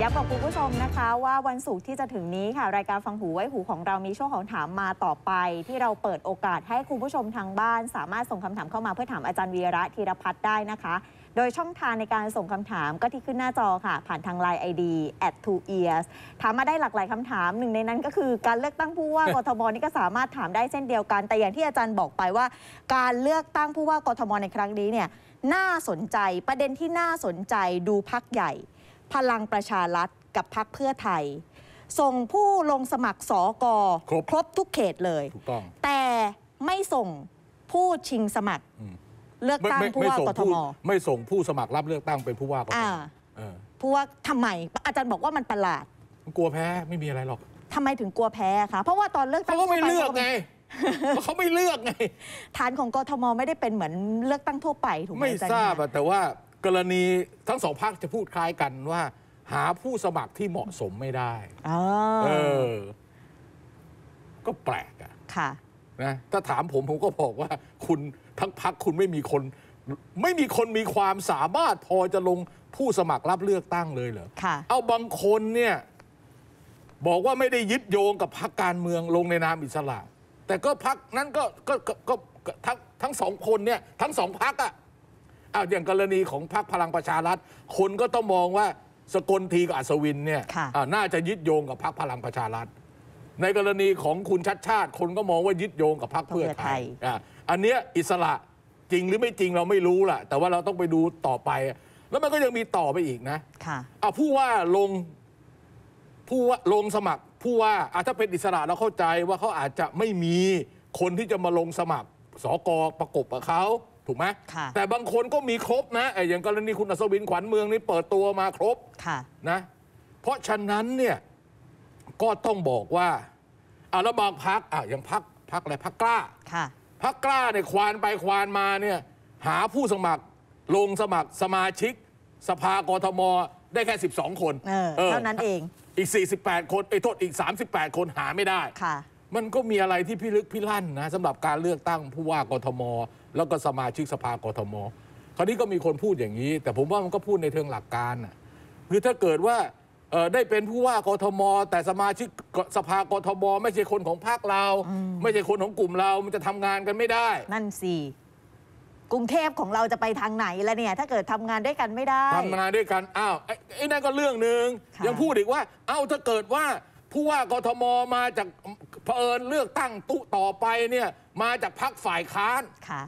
ย้ำกับคุณผู้ชมนะคะ ว่าวันศุกร์ที่จะถึงนี้ค่ะรายการฟังหูไว้หูของเรามีช่วงของถามมาต่อไป ที่เราเปิดโอกาสให้คุณผู้ชมทางบ้าน สามารถส่งคำถามเข้ามาเพื่อถามอาจารย์วีระธีรพัฒน์ได้นะคะ โดยช่องทางในการส่งคำถามก็ที่ขึ้นหน้าจอค่ะ ผ่านทางไลน์ไอ at two ears ถามมาได้หลากหลายคำถามหนึ่งในนั้นก็คือการเลือกตั้งผู้ว่ากทมนี่ก็สามารถถามได้เช่นเดียวกันแต่อย่างที่อาจารย์บอกไปว่า การเลือกตั้งผู้ว่ากทมในครั้งนี้เนี่ยน่าสนใจประเด็นที่น่าสนใจดูพักใหญ่พลังประชารัฐกับพักเพื่อไทย ส่งผู้ลงสมัครสอกอครบครบทุกเขตเลยถูกต้องแต่ไม่ส่งผู้ชิงสมัครเลือกตั้งผู้ว่ากทมไม่ส่งผู้สมัครรับเลือกตั้งเป็นผู้ว่ากทมผู้ว่าทำไมอาจารย์บอกว่ามันประหลาด กลัวแพ้ไม่มีอะไรหรอกทำไมถึงกลัวแพ้คะเพราะว่าตอนเลือกตั้งเขาไม่เลือกไงเขาไม่เลือกไงฐานของกทมไม่ได้เป็นเหมือน เลือกตั้งทั่วไป ถูกไหมไม่ทราบแต่ว่ากรณีทั้งสองพักจะพูดคล้ายกันว่า หาผู้สมัครที่เหมาะสมไม่ได้ เออ ก็แปลกอะค่ะ นะ ถ้าถามผมผมก็บอกว่า คุณทั้งพักคุณไม่มีคนไม่มีคนมีความสามารถ พอจะลงผู้สมัครรับเลือกตั้งเลยเหรอค่ะเอาบางคนเนี่ย บอกว่าไม่ได้ยึดโยงกับพักการเมืองลงในนามอิสระ แต่ก็พักนั้นก็ก็ก็ก็ก็ทั้งทั้งสองคนเนี่ยทั้งสองพักอะอ้าวอย่างกรณีของพรรคพลังประชารัฐคนก็ต้องมองว่าสกลทีกับอัศวินเนี่ยน่าจะยึดโยงกับพรรคพลังประชารัฐในกรณีของคุณชัดชาติคนก็มองว่ายึดโยงกับพรรคเพื่อไทยอันเนี้ยอิสระจริงหรือไม่จริงเราไม่รู้ล่ะ แต่ว่าเราต้องไปดูต่อไป แล้วมันก็ยังมีต่อไปอีกนะค่ะเผู้ว่าลงผู้ว่าลงสมัคร ผู้ว่าอ่ะถ้าเป็นอิสระเราเข้าใจว่าเขาอาจจะไม่มีคนที่จะมาลงสมัครสอกอประกบกับเขาถูกไหม แต่บางคนก็มีครบนะไอ้อย่างกรณีคุณอัศวินขวัญเมืองนี่เปิดตัวมาครบะนะ เพราะฉะนั้นเนี่ยก็ต้องบอกว่าอาระบางพักอ่ะอย่างพักพักอะไรพักกล้า พักกล้าเนี่ยควานไปควานมาเนี่ย หาผู้สมัครลงสมัครสมาชิก สภากรทมได้แค่ 12 คนเท่านั้นเอง อีก 48 คนไอ้โทษอีก 38 คนหาไม่ได้มันก็มีอะไรที่พิลึกพิลั่นนะสำหรับการเลือกตั้งผู้ว่ากทม แล้วก็สมาชิกสภากทม คราวนี้ก็มีคนพูดอย่างนี้ แต่ผมว่ามันก็พูดในเชิงหลักการคือถ้าเกิดว่าได้เป็นผู้ว่ากทม แต่สมาชิกสภากทม ไม่ใช่คนของพรรคเรา ไม่ใช่คนของกลุ่มเรามันจะทำงานกันไม่ได้ นั่นสิกรุงเทพของเราจะไปทางไหนละเนี่ยถ้าเกิดทำงานด้วยกันไม่ได้ทำงานด้วยกันอ้าวไอ้นั่นก็เรื่องหนึ่งยังพูดอีกว่า เอ้าถ้าเกิดว่าผู้ว่ากทมมาจากเผอิญเลือกตั้งตุต่อไปเนี่ย มาจากพักฝ่ายค้าน ค่ะ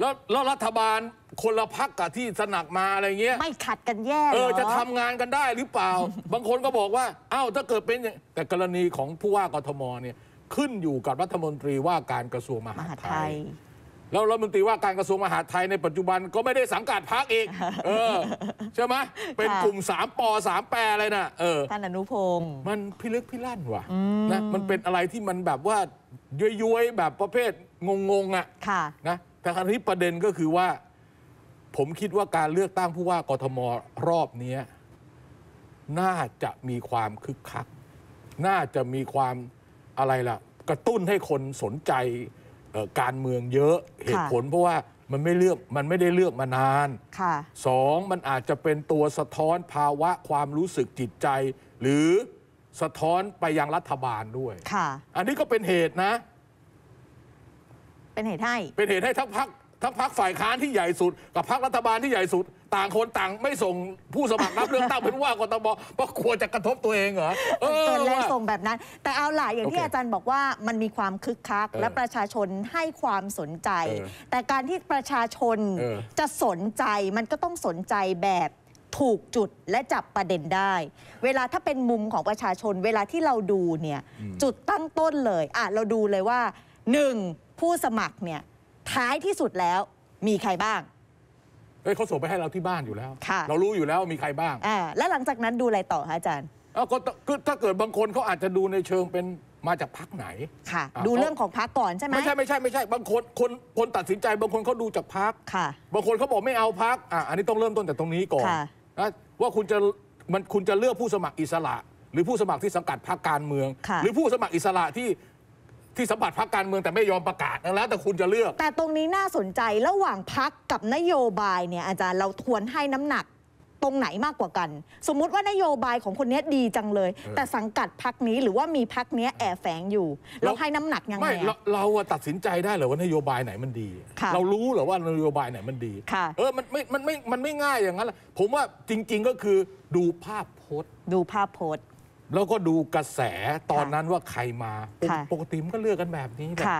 แล้วแล้วรัฐบาลคนละพักกับที่สนักมาอะไรเงี้ย ไม่ขัดกันแย่เออ จะทำงานกันได้หรือเปล่า บางคนก็บอกว่าอ้าวถ้าเกิดเป็นอย่างแต่กรณีของผู้ว่ากทมเนี่ย ขึ้นอยู่กับรัฐมนตรีว่าการกระทรวงมหาดไทยแล้วรัฐมนตรีว่าการกระทรวงมหาดไทยในปัจจุบันก็ไม่ได้สังกัดพักอีกเออใช่ไหมเป็นกลุ่มสามปอสามแปรอะไรน่ะเออท่านอนุพงศ์มันพิลึกพิลั่นว่ะนะมันเป็นอะไรที่มันแบบว่าย้ยยแบบประเภทงงๆอ่ะนะแต่ครั้นี้ประเด็นก็คือว่า ผมคิดว่าการเลือกตั้งผู้ว่ากทมรอบนี้น่าจะมีความคึกคัก น่าจะมีความอะไรล่ะ กระตุ้นให้คนสนใจการเมืองเยอะเหตุผลเพราะว่ามันไม่เลือกมันไม่ได้เลือกมานานสองมันอาจจะเป็นตัวสะท้อนภาวะความรู้สึกจิตใจ หรือสะท้อนไปยังรัฐบาลด้วยอันนี้ก็เป็นเหตุนะ เป็นเหตุให้ เป็นเหตุให้ทั้งพักทั้งพักฝ่ายค้านที่ใหญ่สุด กับพักรัฐบาลที่ใหญ่สุดต่างคนต่างไม่ส่งผู้สมัครรับเรื่องตั้งเป็นว่ากตมเพราะกลัวจะกระทบตัวเองเหรอเออตอนแรกส่งแบบนั้น แต่เอาหลายอย่างที่อาจารย์บอกว่ามันมีความคึกคัก และประชาชนให้ความสนใจ แต่การที่ประชาชนจะสนใจมันก็ต้องสนใจแบบถูกจุดและจับประเด็นได้ เวลาถ้าเป็นมุมของประชาชน เวลาที่เราดูเนี่ยจุดตั้งต้นเลยอ่ะเราดูเลยว่าหนึ่งผู้สมัครเนี่ยท้ายที่สุดแล้วมีใครบ้างเอ้ยเขาส่งไปให้เราที่บ้านอยู่แล้ว เรารู้อยู่แล้วมีใครบ้างแล้วหลังจากนั้นดูอะไรต่อคะอาจารย์อ้าก็ก็ถ้าเกิดบางคนเขาอาจจะดูในเชิงเป็นมาจากพักไหนค่ะ ดูเรื่องของพักก่อนใช่ไหมไม่ใช่ไม่ใช่ไม่ใช่บางคนคนคนตัดสินใจบางคนเขาดูจากพักค่ะ บางคนเขาบอกไม่เอาพักอ่ะอันนี้ต้องเริ่มต้นจากตรงนี้ก่อนนะว่าคุณจะมันคุณจะเลือกผู้สมัครอิสระ หรือผู้สมัครที่สังกัดพรรคการเมือง หรือผู้สมัครอิสระที่ที่สัมผัสพักการเมืองแต่ไม่ยอมประกาศแล้ว แต่คุณจะเลือก แต่ตรงนี้น่าสนใจระหว่างพักกับนโยบายเนี่ยอาจารย์เราทวนให้น้ำหนัก ตรงไหนมากกว่ากัน สมมุติว่านโยบายของคนนี้ดีจังเลย แต่สังกัดพักนี้หรือว่ามีพักนี้ยแอบแฝงอยู่เราเราให้น้ำหนักยังไงไม่เราเราตัดสินใจได้หรือว่านโยบายไหนมันดี เรารู้หรือว่านโยบายไหนมันดีเออมันไม่มันไม่มันไม่ง่ายอย่างนั้นหรผมว่าจริงๆก็คือดูภาพพจน์ดูภาพโพสต์แล้วก็ดูกระแสตอนนั้นว่าใครมา ปกติมันก็เลือกกันแบบนี้แหละ